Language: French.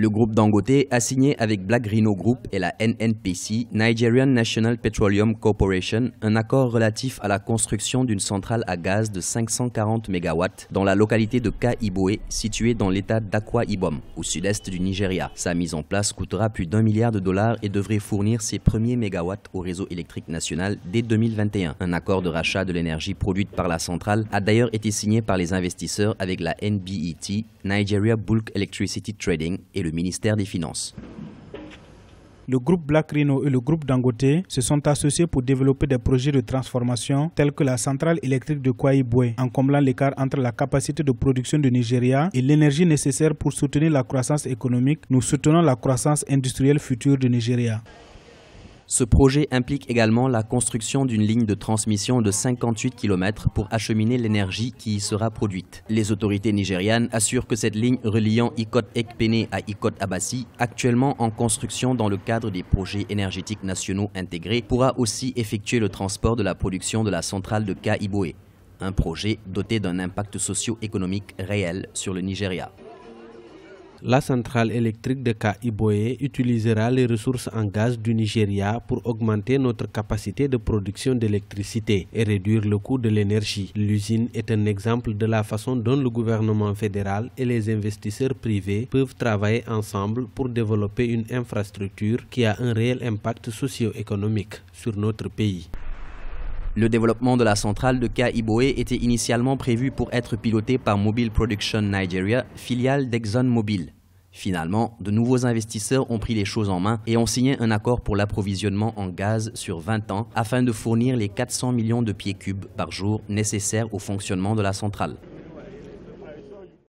Le groupe Dangote a signé avec Black Rhino Group et la NNPC, Nigerian National Petroleum Corporation, un accord relatif à la construction d'une centrale à gaz de 540 MW dans la localité de Kaiboe, située dans l'état d'Akwa Ibom, au sud-est du Nigeria. Sa mise en place coûtera plus d'un milliard de dollars et devrait fournir ses premiers mégawatts au réseau électrique national dès 2021. Un accord de rachat de l'énergie produite par la centrale a d'ailleurs été signé par les investisseurs avec la NBET, Nigeria Bulk Electricity Trading, et le le ministère des Finances. Le groupe Black Rhino et le groupe Dangote se sont associés pour développer des projets de transformation tels que la centrale électrique de Kwaibwe, en comblant l'écart entre la capacité de production du Nigeria et l'énergie nécessaire pour soutenir la croissance économique. Nous soutenons la croissance industrielle future du Nigeria. Ce projet implique également la construction d'une ligne de transmission de 58 km pour acheminer l'énergie qui y sera produite. Les autorités nigérianes assurent que cette ligne reliant Ikot Ekpene à Ikot Abassi, actuellement en construction dans le cadre des projets énergétiques nationaux intégrés, pourra aussi effectuer le transport de la production de la centrale de Kaiboe. un projet doté d'un impact socio-économique réel sur le Nigeria. La centrale électrique de Kaiboye utilisera les ressources en gaz du Nigeria pour augmenter notre capacité de production d'électricité et réduire le coût de l'énergie. L'usine est un exemple de la façon dont le gouvernement fédéral et les investisseurs privés peuvent travailler ensemble pour développer une infrastructure qui a un réel impact socio-économique sur notre pays. Le développement de la centrale de Kaiboe était initialement prévu pour être piloté par Mobile Production Nigeria, filiale d'ExxonMobil. Finalement, de nouveaux investisseurs ont pris les choses en main et ont signé un accord pour l'approvisionnement en gaz sur 20 ans afin de fournir les 400 millions de pieds cubes par jour nécessaires au fonctionnement de la centrale.